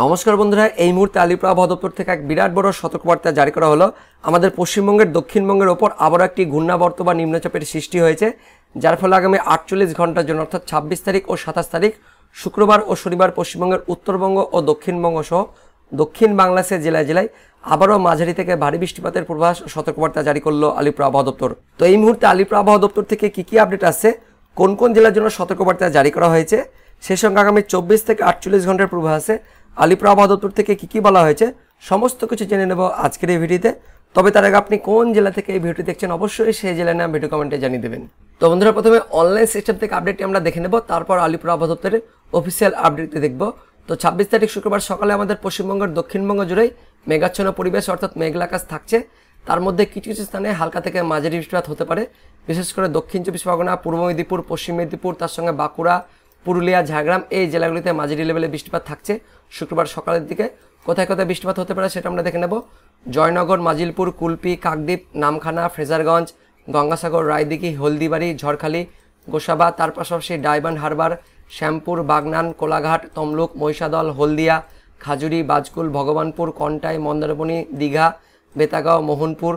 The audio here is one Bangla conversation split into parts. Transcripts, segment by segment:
নমস্কার বন্ধুরা এই মুহূর্তে আলিপ্রাহ দপ্তর থেকে এক বিরাট বড় সতর্কবার্তা জারি করা হলো আমাদের পশ্চিমবঙ্গের দক্ষিণবঙ্গের ওপর আবারও একটি ঘূর্ণাবর্ত বা নিম্নচাপের সৃষ্টি হয়েছে যার ফলে আগামী আটচল্লিশ ঘন্টার জন্য অর্থাৎ ছাব্বিশ তারিখ ও সাতাশ তারিখ শুক্রবার ও শনিবার পশ্চিমবঙ্গের উত্তরবঙ্গ ও দক্ষিণবঙ্গ সহ দক্ষিণ বাংলাদেশের জেলায় জেলায় আবারও মাঝারি থেকে ভারী বৃষ্টিপাতের পূর্বাভাস সতর্কবার্তা জারি করলো আলিপুর আবহাওয়া দপ্তর তো এই মুহূর্তে আলিপুর আবহাওয়া দপ্তর থেকে কী কী আপডেট আসছে কোন কোন জেলার জন্য সতর্কবার্তা জারি করা হয়েছে সেই সঙ্গে আগামী চব্বিশ থেকে আটচল্লিশ ঘন্টার পূর্বাভাসে আলিপুর আবহাওয়া দপ্তর থেকে কী কী বলা হয়েছে সমস্ত কিছু জেনে নেব আজকের এই ভিডিওতে তবে তার আগে আপনি কোন জেলা থেকে এই ভিডিওটি দেখছেন অবশ্যই সেই জেলার নাম ভিডিও কমেন্টে জানিয়ে দেবেন তো বন্ধুরা প্রথমে অনলাইন সিস্টেম থেকে আপডেটটি আমরা দেখে নেব তারপর আলিপুর আবহাওয়া দপ্তরের অফিসিয়াল আপডেটটি দেখব তো ছাব্বিশ তারিখ শুক্রবার সকালে আমাদের পশ্চিমবঙ্গের দক্ষিণবঙ্গ জুড়েই মেঘাচ্ছন্ন পরিবেশ অর্থাৎ মেঘলা আকাশ থাকছে তার মধ্যে কিছু কিছু স্থানে হালকা থেকে মাঝারি বৃষ্টিপাত হতে পারে বিশেষ করে দক্ষিণ চব্বিশ পরগনা পূর্ব মেদিনীপুর পশ্চিম মেদিনীপুর তার সঙ্গে বাঁকুড়া পুরুলিয়া ঝাড়গ্রাম এই জেলাগুলিতে মাঝারি লেভেলে বৃষ্টিপাত থাকছে শুক্রবার সকালের দিকে কোথায় কোথায় বৃষ্টিপাত হতে পারে সেটা আমরা দেখে নেব জয়নগর মাজিলপুর কুলপি কাকদ্বীপ নামখানা ফ্রেজারগঞ্জ গঙ্গাসাগর রায়দিঘি হলদিবাড়ি ঝড়খালি গোসাবা তার পাশাপাশি ডায়বান হারবার শ্যামপুর বাগনান কোলাঘাট তমলুক মহিষাদল হলদিয়া খাজুরি বাজকুল ভগবানপুর কন্টাই মন্দারমণি দীঘা বেতাগাঁও মোহনপুর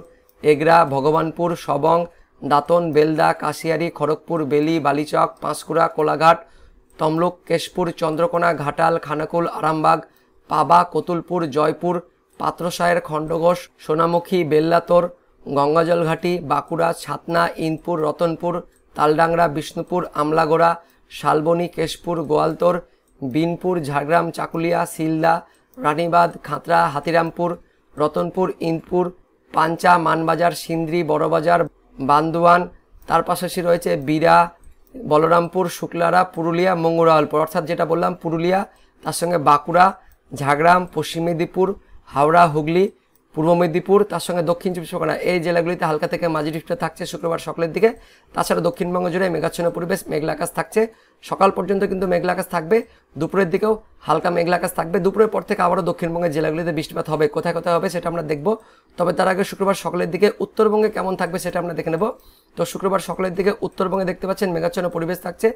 এগরা ভগবানপুর সবং দাঁতন বেলদা কাশিয়ারি খড়গপুর বেলি বালিচক পাঁশকুড়া কোলাঘাট তমলুক কেশপুর চন্দ্রকোনা ঘাটাল খানাকুল আরামবাগ পাবা কতুলপুর জয়পুর পাত্রসায়ের খণ্ডঘোষ সোনামুখী বেল্লাতোর গঙ্গাজলঘাটি বাঁকুড়া ছাতনা ইনপুর রতনপুর তালডাংরা বিষ্ণুপুর আমলাগোড়া শালবনী কেশপুর গোয়ালতোর বিনপুর ঝাড়গ্রাম চাকুলিয়া সিলদা রানীবাদ খাতরা হাতিরামপুর রতনপুর ইনপুর পাঞ্চা মানবাজার সিন্দ্রি বড়বাজার বান্দুয়ান তার পাশাপাশি রয়েছে বিরা বলরামপুর শুক্লারা পুরুলিয়া মঙ্গুরাওয়ালপুর অর্থাৎ যেটা বললাম পুরুলিয়া তার সঙ্গে বাঁকুড়া ঝাড়গ্রাম পশ্চিম মেদিনীপুর হাওড়া হুগলি পূর্ব মেদিনীপুর তার সঙ্গে দক্ষিণ চব্বিশ পরগনা এই জেলাগুলিতে হালকা থেকে মাঝি বৃষ্টিটা থাকছে শুক্রবার সকালের দিকে তাছাড়া দক্ষিণবঙ্গ জুড়ে মেঘাচ্ছন্ন পরিবেশ মেঘলা আকাশ থাকছে সকাল পর্যন্ত কিন্তু মেঘলা আকাশ থাকবে দুপুরের দিকেও হালকা মেঘলা আকাশ থাকবে দুপুরের পর থেকে আবারও দক্ষিণবঙ্গের জেলাগুলিতে বৃষ্টিপাত হবে কোথায় কোথায় হবে সেটা আমরা দেখব তবে তার আগে শুক্রবার সকালের দিকে উত্তরবঙ্গে কেমন থাকবে সেটা আমরা দেখে নেব তো শুক্রবার সকালের দিকে উত্তরবঙ্গে দেখতে পাচ্ছেন মেঘাচ্ছন্ন পরিবেশ থাকছে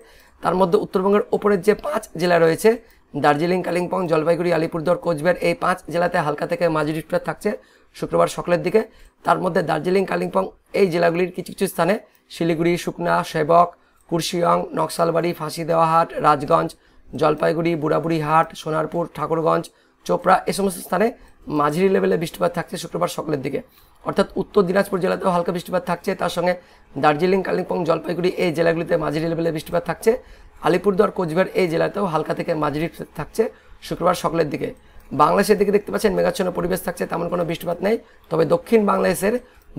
তার মধ্যে উত্তরবঙ্গের ওপরের যে পাঁচ জেলা রয়েছে দার্জিলিং কালিম্পং জলপাইগুড়ি আলিপুরদুয়ার কোচবিহার এই পাঁচ জেলাতে হালকা থেকে মাঝুরি টুটার থাকছে শুক্রবার সকালের দিকে তার মধ্যে দার্জিলিং কালিম্পং এই জেলাগুলির কিছু কিছু স্থানে শিলিগুড়ি শুকনা সেবক কুর্শিয়ং নকশালবাড়ি ফাঁসি হাট রাজগঞ্জ জলপাইগুড়ি বুড়াবুড়ি হাট সোনারপুর ঠাকুরগঞ্জ চোপড়া এ সমস্ত স্থানে মাঝারি লেভেলে বৃষ্টিপাত থাকছে শুক্রবার সকালের দিকে অর্থাৎ উত্তর দিনাজপুর জেলাতেও হালকা বৃষ্টিপাত থাকছে তার সঙ্গে দার্জিলিং কালিম্পং জলপাইগুড়ি এই জেলাগুলিতে মাঝারি লেভেলে বৃষ্টিপাত থাকছে আলিপুরদুয়ার কোচবিহার এই জেলাতেও হালকা থেকে মাঝারি থাকছে শুক্রবার সকালের দিকে বাংলাদেশের দিকে দেখতে পাচ্ছেন মেঘাচ্ছন্ন পরিবেশ থাকছে তেমন কোনো বৃষ্টিপাত নেই তবে দক্ষিণ বাংলাদেশের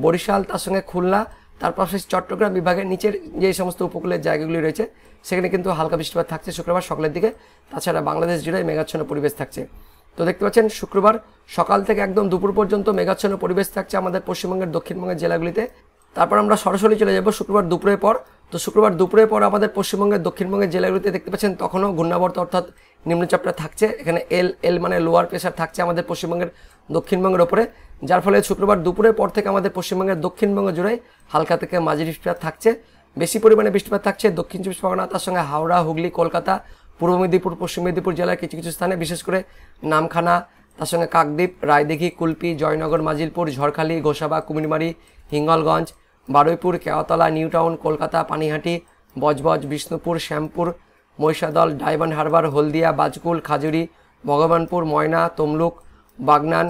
বরিশাল তার সঙ্গে খুলনা তার পাশাপাশি চট্টগ্রাম বিভাগের নিচের যে সমস্ত উপকূলের জায়গাগুলি রয়েছে সেখানে কিন্তু হালকা বৃষ্টিপাত থাকছে শুক্রবার সকালের দিকে তাছাড়া বাংলাদেশ জুড়ে মেঘাচ্ছন্ন পরিবেশ থাকছে তো দেখতে পাচ্ছেন শুক্রবার সকাল থেকে একদম দুপুর পর্যন্ত মেঘাচ্ছন্ন পরিবেশ থাকছে আমাদের পশ্চিমবঙ্গের দক্ষিণবঙ্গের জেলাগুলিতে তারপর আমরা সরাসরি চলে যাব শুক্রবার দুপুরের পর তো শুক্রবার দুপুরের পর আমাদের পশ্চিমবঙ্গের দক্ষিণবঙ্গের জেলাগুলিতে দেখতে পাচ্ছেন তখনও ঘূর্ণাবর্ত অর্থাৎ নিম্নচাপটা থাকছে এখানে এল এল মানে লোয়ার প্রেশার থাকছে আমাদের পশ্চিমবঙ্গের দক্ষিণবঙ্গের ওপরে যার ফলে শুক্রবার দুপুরের পর থেকে আমাদের পশ্চিমবঙ্গের দক্ষিণবঙ্গ জুড়ে হালকা থেকে মাঝি বৃষ্টিপাত থাকছে বেশি পরিমাণে বৃষ্টিপাত থাকছে দক্ষিণ চব্বিশ পরগনা তার সঙ্গে হাওড়া হুগলি কলকাতা পূর্ব মেদিনীপুর পশ্চিম মেদিনীপুর জেলার কিছু কিছু স্থানে বিশেষ করে নামখানা তার সঙ্গে Kakdwip Raidighi Kulpi Joynagar Majilpur Jharkhali Gosaba Kumirmari Hingalganj Baruipur Keoatala New Town Kolkata Panihati Budge Budge Bishnupur Shyampur Mahishadal Diamond Harbour Haldia Bajkul Khajuri Bhagabanpur Moyna Tamluk Bagnan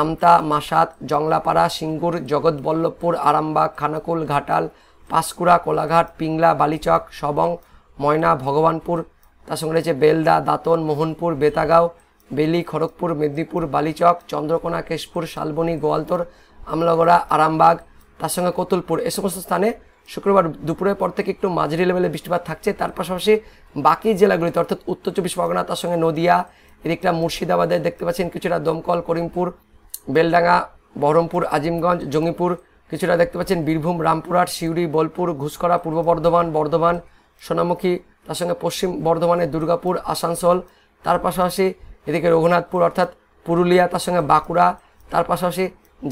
Amta Masat Janglapara Singur Jagatballavpur Arambagh Khanakul Ghatal Panskura Kolaghat Pingla Balichak Sabang Moyna Bhagabanpur তার সঙ্গে রয়েছে বেলদা দাঁতন মোহনপুর বেতাগাঁও বেলি খড়গপুর মেদিনীপুর বালিচক চন্দ্রকোনা কেশপুর শালবনী গোয়ালতর আমলাগড়া আরামবাগ তার সঙ্গে কতুলপুর এ সমস্ত স্থানে শুক্রবার দুপুরের পর থেকে একটু মাঝারি লেভেলে বৃষ্টিপাত থাকছে তার পাশাপাশি বাকি জেলাগুলিতে অর্থাৎ উত্তর চব্বিশ পরগনা তার সঙ্গে নদিয়া এদিকটা মুর্শিদাবাদে দেখতে পাচ্ছেন কিছুটা দমকল করিমপুর বেলডাঙ্গা বহরমপুর আজিমগঞ্জ জঙ্গিপুর কিছুটা দেখতে পাচ্ছেন বীরভূম রামপুরহাট সিউড়ি বোলপুর ঘুষকরা পূর্ব বর্ধমান বর্ধমান সোনামুখী তার সঙ্গে পশ্চিম বর্ধমানের দুর্গাপুর আসানসোল তার পাশাপাশি এদিকে রঘুনাথপুর অর্থাৎ পুরুলিয়া তার সঙ্গে বাঁকুড়া তার পাশাপাশি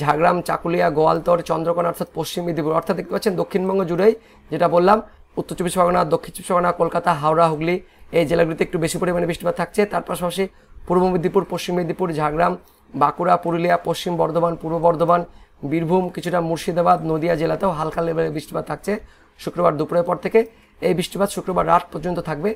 ঝাড়গ্রাম চাকুলিয়া গোয়ালতর চন্দ্রকোনা অর্থাৎ পশ্চিম মেদিনীপুর অর্থাৎ দেখতে পাচ্ছেন দক্ষিণবঙ্গ জুড়েই যেটা বললাম উত্তর চব্বিশ পরগনা দক্ষিণ চব্বিশ পরগনা কলকাতা হাওড়া হুগলি এই জেলাগুলিতে একটু বেশি পরিমাণে বৃষ্টিপাত থাকছে তার পাশাপাশি পূর্ব মেদিনীপুর পশ্চিম মেদিনীপুর ঝাড়গ্রাম বাঁকুড়া পুরুলিয়া পশ্চিম বর্ধমান পূর্ব বর্ধমান বীরভূম কিছুটা মুর্শিদাবাদ নদিয়া জেলাতেও হালকা লেভেলে বৃষ্টিপাত থাকছে শুক্রবার দুপুরের পর থেকে এই বৃষ্টিপাত শুক্রবার রাত পর্যন্ত থাকবে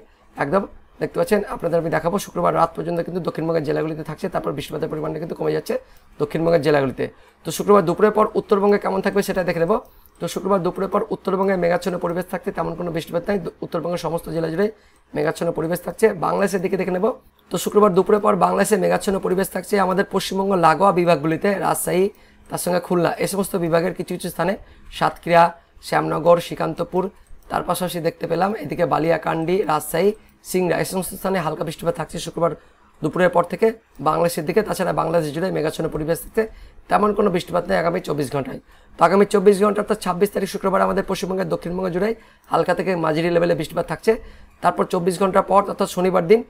একদম দেখতে পাচ্ছেন আপনাদের আমি দেখাবো শুক্রবার রাত পর্যন্ত কিন্তু দক্ষিণবঙ্গের জেলাগুলিতে থাকছে তারপর বৃষ্টিপাতের পরিমাণটা কিন্তু কমে যাচ্ছে দক্ষিণবঙ্গের জেলাগুলিতে তো শুক্রবার দুপুরের পর উত্তরবঙ্গে কেমন থাকবে সেটা দেখে নেব তো শুক্রবার দুপুরের পর উত্তরবঙ্গে মেঘাচ্ছন্ন পরিবেশ থাকছে তেমন কোনো বৃষ্টিপাত নাই উত্তরবঙ্গের সমস্ত জেলা জুড়ে মেঘাচ্ছন্ন পরিবেশ থাকছে বাংলাদেশের দিকে দেখে নেব তো শুক্রবার দুপুরের পর বাংলাদেশে মেঘাচ্ছন্ন পরিবেশ থাকছে আমাদের পশ্চিমবঙ্গ লাগোয়া বিভাগগুলিতে রাজশাহী তার সঙ্গে খুলনা এ সমস্ত বিভাগের কিছু কিছু স্থানে সাতক্রিয়া শ্যামনগর শ্রীকান্তপুর তার পাশাপাশি দেখতে পেলাম এদিকে বালিয়াকান্ডি রাজশাহী সিংড়া এই সমস্ত স্থানে হালকা বৃষ্টিপাত থাকছে শুক্রবার দুপুরের পর থেকে বাংলাদেশের দিকে তাছাড়া বাংলাদেশ জুড়ে মেঘাচ্ছন্ন পরিবেশ থেকে তেমন কোনো বৃষ্টিপাত নেই আগামী চব্বিশ ঘন্টায় তো আগামী চব্বিশ ঘন্টা অর্থাৎ ছাব্বিশ তারিখ শুক্রবার আমাদের পশ্চিমবঙ্গের দক্ষিণবঙ্গ জুড়ে হালকা থেকে মাঝারি লেভেলে বৃষ্টিপাত থাকছে তারপর চব্বিশ ঘন্টা পর অর্থাৎ শনিবার দিন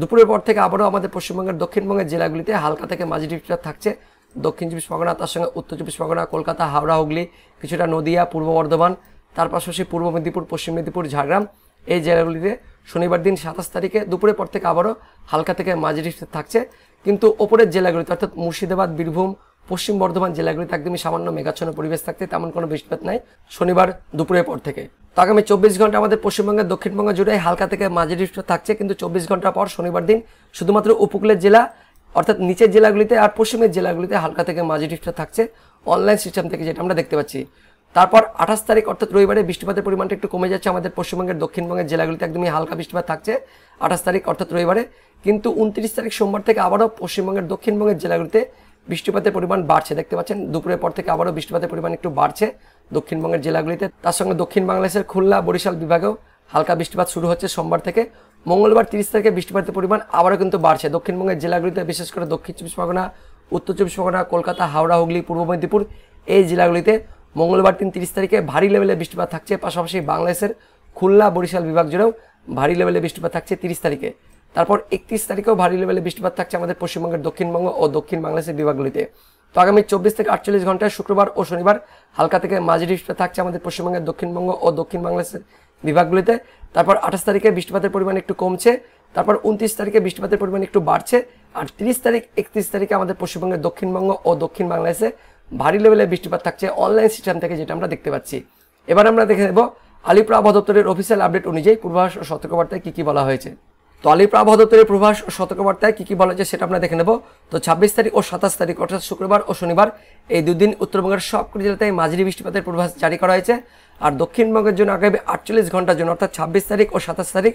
দুপুরের পর থেকে আবারও আমাদের পশ্চিমবঙ্গের দক্ষিণবঙ্গের জেলাগুলিতে হালকা থেকে মাঝারি বৃষ্টিপাত থাকছে দক্ষিণ চব্বিশ পরগনা তার সঙ্গে উত্তর চব্বিশ পরগনা কলকাতা হাওড়া হুগলি কিছুটা নদিয়া পূর্ব বর্ধমান তার পাশাপাশি পূর্ব মেদিনীপুর পশ্চিম মেদিনীপুর ঝাড়গ্রাম এই জেলাগুলিতে শনিবার দিন সাতাশ তারিখে দুপুরের পর থেকে আবারও হালকা থেকে মাঝারি থাকছে কিন্তু ওপরের জেলাগুলিতে অর্থাৎ মুর্শিদাবাদ বীরভূম পশ্চিম বর্ধমান জেলাগুলিতে একদমই সামান্য মেঘাচ্ছন্ন পরিবেশ থাকতে তেমন কোনো বৃষ্টিপাত নাই শনিবার দুপুরের পর থেকে তো আগামী চব্বিশ ঘন্টা আমাদের পশ্চিমবঙ্গের দক্ষিণবঙ্গ জুড়ে হালকা থেকে মাঝারি থাকছে কিন্তু চব্বিশ ঘন্টা পর শনিবার দিন শুধুমাত্র উপকূলের জেলা অর্থাৎ নিচের জেলাগুলিতে আর পশ্চিমের জেলাগুলিতে হালকা থেকে মাঝারি থাকছে অনলাইন সিস্টেম থেকে যেটা আমরা দেখতে পাচ্ছি তারপর আঠাশ তারিখ অর্থাৎ রবিবারে বৃষ্টিপাতের পরিমাণটা একটু কমে যাচ্ছে আমাদের পশ্চিমবঙ্গের দক্ষিণবঙ্গের জেলাগুলিতে একদমই হালকা বৃষ্টিপাত থাকছে আঠাশ তারিখ অর্থাৎ রবিবারে কিন্তু উনত্রিশ তারিখ সোমবার থেকে আবারও পশ্চিমবঙ্গের দক্ষিণবঙ্গের জেলাগুলিতে বৃষ্টিপাতের পরিমাণ বাড়ছে দেখতে পাচ্ছেন দুপুরের পর থেকে আবারও বৃষ্টিপাতের পরিমাণ একটু বাড়ছে দক্ষিণবঙ্গের জেলাগুলিতে তার সঙ্গে দক্ষিণ বাংলাদেশের খুলনা বরিশাল বিভাগেও হালকা বৃষ্টিপাত শুরু হচ্ছে সোমবার থেকে মঙ্গলবার তিরিশ তারিখে বৃষ্টিপাতের পরিমাণ আবারও কিন্তু বাড়ছে দক্ষিণবঙ্গের জেলাগুলিতে বিশেষ করে দক্ষিণ চব্বিশ পরগনা উত্তর চব্বিশ পরগনা কলকাতা হাওড়া হুগলি পূর্ব মেদিনীপুর এই জেলাগুলিতে মঙ্গলবার দিন তিরিশ তারিখে ভারী লেভেলে বৃষ্টিপাত থাকছে পাশাপাশি বাংলাদেশের খুলনা বরিশাল বিভাগ জুড়েও ভারী লেভেলে বৃষ্টিপাত থাকছে তিরিশ তারিখে তারপর একত্রিশ তারিখেও ভারী লেভেলে বৃষ্টিপাত থাকছে আমাদের পশ্চিমবঙ্গের দক্ষিণবঙ্গ ও দক্ষিণ বাংলাদেশের বিভাগগুলিতে তো আগামী চব্বিশ থেকে আটচল্লিশ ঘন্টায় শুক্রবার ও শনিবার হালকা থেকে মাঝারি বৃষ্টিপাত থাকছে আমাদের পশ্চিমবঙ্গের দক্ষিণবঙ্গ ও দক্ষিণ বাংলাদেশের বিভাগগুলিতে তারপর আঠাশ তারিখে বৃষ্টিপাতের পরিমাণ একটু কমছে তারপর উনত্রিশ তারিখে বৃষ্টিপাতের পরিমাণ একটু বাড়ছে আর তিরিশ তারিখ একত্রিশ তারিখে আমাদের পশ্চিমবঙ্গের দক্ষিণবঙ্গ ও দক্ষিণ বাংলাদেশে ভারী লেভেলের বৃষ্টিপাত থাকছে অনলাইন সিস্টেম থেকে যেটা আমরা দেখতে পাচ্ছি এবার আমরা দেখে নেব আলিপুর আবহাওয়া দপ্তরের অফিসিয়াল আপডেট অনুযায়ী পূর্বাভাস ও সতর্কবার্তায় কী কী বলা হয়েছে তো আলিপুর আবহাওয়া দপ্তরের পূর্বাভাস ও সতর্কবার্তায় কী কী বলা হয়েছে সেটা আমরা দেখে নেব তো ছাব্বিশ তারিখ ও সাতাশ তারিখ অর্থাৎ শুক্রবার ও শনিবার এই দুদিন উত্তরবঙ্গের সবকটি জেলাতেই মাঝারি বৃষ্টিপাতের পূর্বাভাস জারি করা হয়েছে আর দক্ষিণবঙ্গের জন্য আগামী আটচল্লিশ ঘন্টার জন্য অর্থাৎ ছাব্বিশ তারিখ ও সাতাশ তারিখ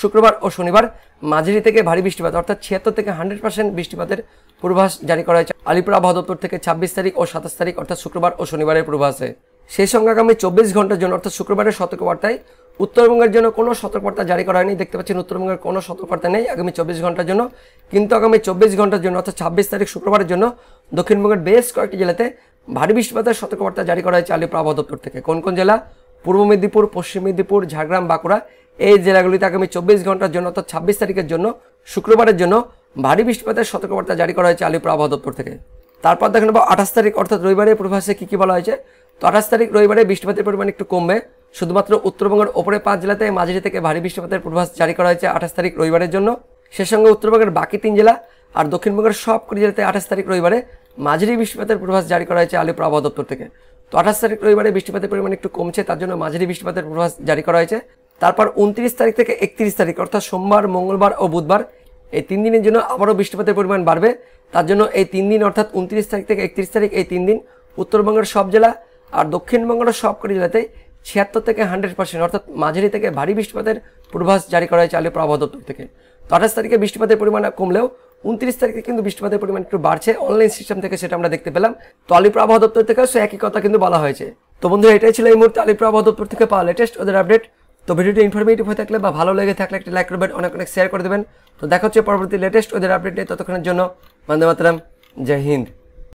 শুক্রবার ও শনিবার মাঝারি থেকে ভারী বৃষ্টিপাত অর্থাৎ ছিয়াত্তর থেকে হান্ড্রেড পার্সেন্ট বৃষ্টিপাতের পূর্বাভাস জারি করা হয়েছে আলিপুর আবহাওয়া দপ্তর থেকে ছাব্বিশ তারিখ ও সাতাশ তারিখ অর্থাৎ শুক্রবার ও শনিবারের পূর্বাভাসে সেই সঙ্গে আগামী চব্বিশ ঘন্টার জন্য অর্থাৎ শুক্রবারের সতর্কবার্তায় উত্তরবঙ্গের জন্য কোনো সতর্কবার্তা জারি করা হয়নি দেখতে পাচ্ছেন উত্তরবঙ্গের কোনো সতর্কবার্তা নেই আগামী চব্বিশ ঘন্টার জন্য কিন্তু আগামী চব্বিশ ঘন্টার জন্য অর্থাৎ ছাব্বিশ তারিখ শুক্রবারের জন্য দক্ষিণবঙ্গের বেশ কয়েকটি জেলাতে ভারী বৃষ্টিপাতের সতর্কবার্তা জারি করা হয়েছে আলিপুর আবহাওয়া দপ্তর থেকে কোন কোন জেলা পূর্ব মেদিনীপুর পশ্চিম মেদিনীপুর ঝাড়গ্রাম বাঁকুড়া এই জেলাগুলিতে আগামী চব্বিশ ঘন্টার জন্য অর্থাৎ ছাব্বিশ তারিখের জন্য শুক্রবারের জন্য ভারী বৃষ্টিপাতের সতর্কবার্তা জারি করা হয়েছে আলিপুর আবহাওয়া দপ্তর থেকে তারপর দেখে নেবো আঠাশ তারিখ অর্থাৎ রবিবারে পূর্বাভাসে কী কী বলা হয়েছে তো আঠাশ তারিখ রবিবারে বৃষ্টিপাতের পরিমাণ একটু কমবে শুধুমাত্র উত্তরবঙ্গের ওপরে পাঁচ জেলাতে মাঝারি থেকে ভারী বৃষ্টিপাতের পূর্বাভাস জারি করা হয়েছে আঠাশ তারিখ রবিবারের জন্য সে সঙ্গে উত্তরবঙ্গের বাকি তিন জেলা আর দক্ষিণবঙ্গের সব কুড়ি জেলাতে আঠাশ তারিখ রবিবারে মাঝারি বৃষ্টিপাতের পূর্বাভাস জারি করা হয়েছে আলিপুর আবহাওয়া দপ্তর থেকে তো আঠাশ তারিখ রবিবারে বৃষ্টিপাতের পরিমাণ একটু কমছে তার জন্য মাঝারি বৃষ্টিপাতের পূর্বাভাস জারি করা হয়েছে তারপর উনত্রিশ তারিখ থেকে একত্রিশ তারিখ অর্থাৎ সোমবার মঙ্গলবার ও বুধবার এই তিন দিনের জন্য আবারও বৃষ্টিপাতের পরিমাণ বাড়বে তার জন্য এই তিন দিন অর্থাৎ উনত্রিশ তারিখ থেকে একত্রিশ তারিখ এই তিন দিন উত্তরবঙ্গের সব জেলা আর দক্ষিণবঙ্গের সব কটি জেলাতে ছিয়াত্তর থেকে হান্ড্রেড পার্সেন্ট অর্থাৎ মাঝারি থেকে ভারী বৃষ্টিপাতের পূর্বাভাস জারি করা হয়েছে আলিপুর আবহাওয়া দপ্তর থেকে তো আঠাশ তারিখে বৃষ্টিপাতের পরিমাণ কমলেও উনত্রিশ তারিখে কিন্তু বৃষ্টিপাতের পরিমাণ একটু বাড়ছে অনলাইন সিস্টেম থেকে সেটা আমরা দেখতে পেলাম তো আলিপুর আবহাওয়া দপ্তর থেকে সে একই কথা কিন্তু বলা হয়েছে তো বন্ধু এটাই ছিল এই মুহূর্তে আলিপুর আবহাওয়া দপ্তর থেকে পাওয়া লেটেস্ট ওদের আপডেট তো ভিডিওটি ইনফরমেটিভ হয়ে থাকলে বা ভালো লেগে থাকলে একটা লাইক করবেন অনেক অনেক শেয়ার করে দেবেন তো দেখা হচ্ছে পরবর্তী লেটেস্ট ওদের আপডেট নিয়ে ততক্ষণের জন্য বন্দে মাতরাম জয় হিন্দ